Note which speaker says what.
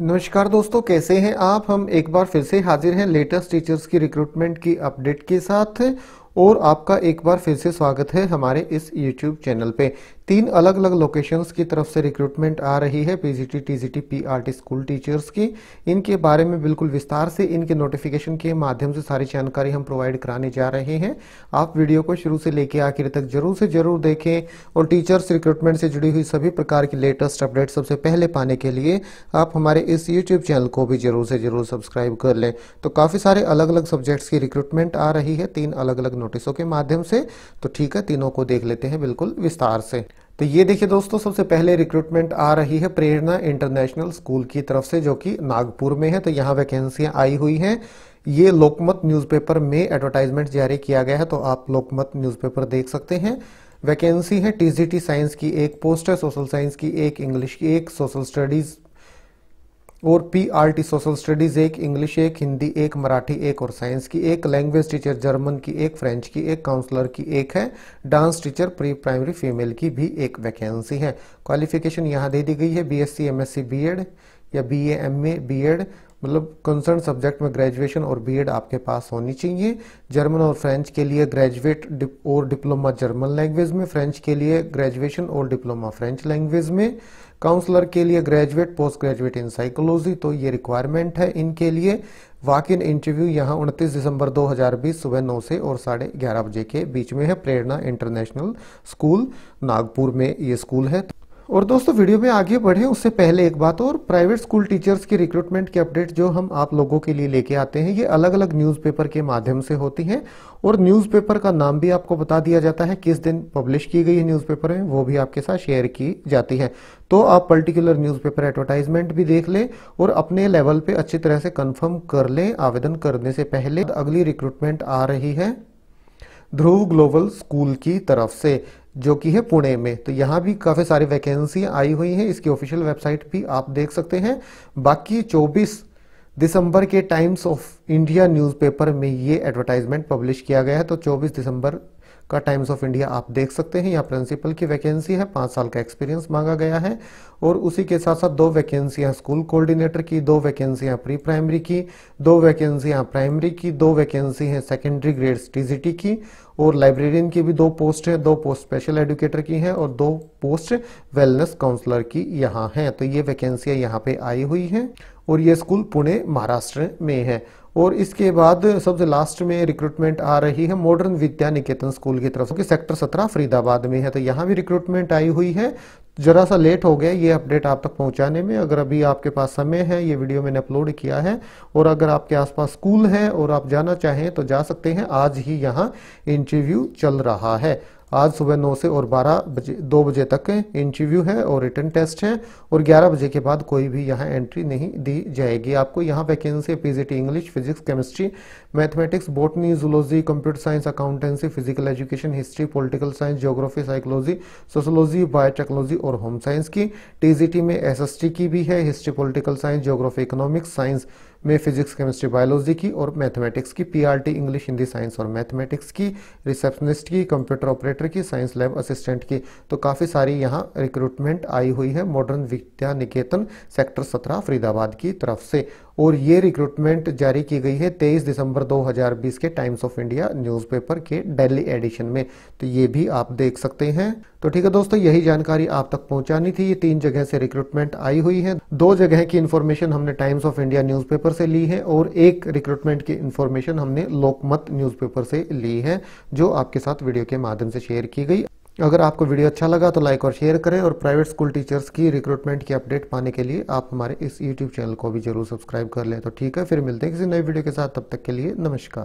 Speaker 1: नमस्कार दोस्तों कैसे हैं आप हम एक बार फिर से हाजिर हैं लेटेस्ट टीचर्स की रिक्रूटमेंट की अपडेट के साथ और आपका एक बार फिर से स्वागत है हमारे इस यूट्यूब चैनल पे तीन अलग अलग लोकेशंस की तरफ से रिक्रूटमेंट आ रही है PGT TGT PRT school teachers की इनके बारे में बिल्कुल विस्तार से इनके नोटिफिकेशन के माध्यम से सारी जानकारी हम प्रोवाइड कराने जा रहे हैं आप वीडियो को शुरू से लेकर आखिर तक जरूर से जरूर देखें और टीचर्स रिक्रूटमेंट से जुड़ी हुई सभी प्रकार की लेटेस्ट अपडेट सबसे पहले पाने के लिए आप हमारे इस यूट्यूब चैनल को भी जरूर से जरूर सब्सक्राइब कर लें तो काफ़ी सारे अलग अलग सब्जेक्ट्स की रिक्रूटमेंट आ रही है तीन अलग अलग नोटिसों के माध्यम से तो ठीक है तीनों को देख लेते हैं बिल्कुल विस्तार से तो ये देखिए दोस्तों सबसे पहले रिक्रूटमेंट आ रही है प्रेरणा इंटरनेशनल स्कूल की तरफ से जो कि नागपुर में है तो यहाँ वैकेंसियां आई हुई हैं ये लोकमत न्यूज़पेपर में एडवर्टाइजमेंट जारी किया गया है तो आप लोकमत न्यूज़पेपर देख सकते हैं वैकेंसी है टीजीटी साइंस की एक पोस्ट है सोशल साइंस की एक इंग्लिश की एक सोशल स्टडीज़ और P R T social studies एक इंग्लिश एक हिंदी एक मराठी एक और साइंस की एक लैंग्वेज टीचर जर्मन की एक फ्रेंच की एक काउंसलर की एक है dance teacher pre primary female की भी एक वैकेंसी है क्वालिफिकेशन यहाँ दे दी गई है B S C M S C B Ed या B A M A B Ed मतलब कंसर्न सब्जेक्ट में ग्रेजुएशन और बीएड आपके पास होनी चाहिए जर्मन और फ्रेंच के लिए ग्रेजुएट और डिप्लोमा जर्मन लैंग्वेज में फ्रेंच के लिए ग्रेजुएशन और डिप्लोमा फ्रेंच लैंग्वेज में काउंसलर के लिए graduate post graduate in psychology तो ये रिक्वायरमेंट है इनके लिए वाक इन इंटरव्यू यहाँ उनतीस दिसंबर 2020 सुबह नौ से और साढ़े ग्यारह बजे के बीच में है प्रेरणा इंटरनेशनल स्कूल नागपुर में ये स्कूल है और दोस्तों वीडियो में आगे बढ़े उससे पहले एक बात और प्राइवेट स्कूल टीचर्स की रिक्रूटमेंट के अपडेट जो हम आप लोगों के लिए लेके आते हैं ये अलग अलग न्यूज़पेपर के माध्यम से होती हैं और न्यूज़पेपर का नाम भी आपको बता दिया जाता है किस दिन पब्लिश की गई है न्यूज़पेपर में वो भी आपके साथ शेयर की जाती है तो आप पर्टिकुलर न्यूज़पेपर एडवर्टाइजमेंट भी देख लें और अपने लेवल पे अच्छी तरह से कन्फर्म कर लें आवेदन करने से पहले अगली रिक्रूटमेंट आ रही है ध्रुव ग्लोबल स्कूल की तरफ से जो कि है पुणे में तो यहाँ भी काफ़ी सारी वैकेंसी आई हुई हैं इसकी ऑफिशियल वेबसाइट भी आप देख सकते हैं बाकी 24 दिसंबर के टाइम्स ऑफ इंडिया न्यूज़पेपर में ये एडवर्टाइजमेंट पब्लिश किया गया है तो 24 दिसंबर का टाइम्स ऑफ इंडिया आप देख सकते हैं यहाँ प्रिंसिपल की वैकेंसी है पाँच साल का एक्सपीरियंस मांगा गया है और उसी के साथ साथ दो वैकेंसियाँ स्कूल कोऑर्डिनेटर की दो वैकेंसियाँ प्री प्राइमरी की दो वैकेंसियाँ प्राइमरी की दो वैकेंसी हैं सेकेंडरी ग्रेड्स टीजीटी की और लाइब्रेरियन की भी दो पोस्ट है दो पोस्ट स्पेशल एडुकेटर की हैं और दो पोस्ट वेलनेस काउंसलर की यहाँ हैं तो ये वैकेंसियाँ यहाँ पे आई हुई हैं और ये स्कूल पुणे महाराष्ट्र में है और इसके बाद सबसे लास्ट में रिक्रूटमेंट आ रही है मॉडर्न विद्या निकेतन स्कूल की तरफ से सेक्टर सत्रह फरीदाबाद में है तो यहाँ भी रिक्रूटमेंट आई हुई है जरा सा लेट हो गया ये अपडेट आप तक पहुंचाने में अगर अभी आपके पास समय है ये वीडियो मैंने अपलोड किया है और अगर आपके आसपास स्कूल है और आप जाना चाहें तो जा सकते हैं आज ही यहाँ इंटरव्यू चल रहा है आज सुबह नौ से और बारह बजे दो बजे तक इंटरव्यू है और रिटर्न टेस्ट है और ग्यारह बजे के बाद कोई भी यहाँ एंट्री नहीं दी जाएगी आपको यहाँ vacancy PGT English physics chemistry mathematics botany zoology computer science accountancy physical education history political science geography psychology sociology biotechnology और होम साइंस की टीजीटी में एस की भी है history political science geography economics science में फिजिक्स केमिस्ट्री बायोलॉजी की और मैथमेटिक्स की पीआरटी इंग्लिश हिंदी साइंस और मैथमेटिक्स की रिसेप्शनिस्ट की कंप्यूटर ऑपरेटर की साइंस लैब असिस्टेंट की तो काफ़ी सारी यहाँ रिक्रूटमेंट आई हुई है मॉडर्न विद्या निकेतन सेक्टर सत्रह फरीदाबाद की तरफ से और ये रिक्रूटमेंट जारी की गई है 23 दिसंबर 2020 के टाइम्स ऑफ इंडिया न्यूज़पेपर के दिल्ली एडिशन में तो ये भी आप देख सकते हैं तो ठीक है दोस्तों यही जानकारी आप तक पहुंचानी थी ये तीन जगह से रिक्रूटमेंट आई हुई है दो जगह की इन्फॉर्मेशन हमने टाइम्स ऑफ इंडिया न्यूज़पेपर से ली है और एक रिक्रूटमेंट की इन्फॉर्मेशन हमने लोकमत न्यूज़पेपर से ली है जो आपके साथ वीडियो के माध्यम से शेयर की गई अगर आपको वीडियो अच्छा लगा तो लाइक और शेयर करें और प्राइवेट स्कूल टीचर्स की रिक्रूटमेंट की अपडेट पाने के लिए आप हमारे इस यूट्यूब चैनल को भी जरूर सब्सक्राइब कर लें तो ठीक है फिर मिलते हैं किसी नए वीडियो के साथ तब तक के लिए नमस्कार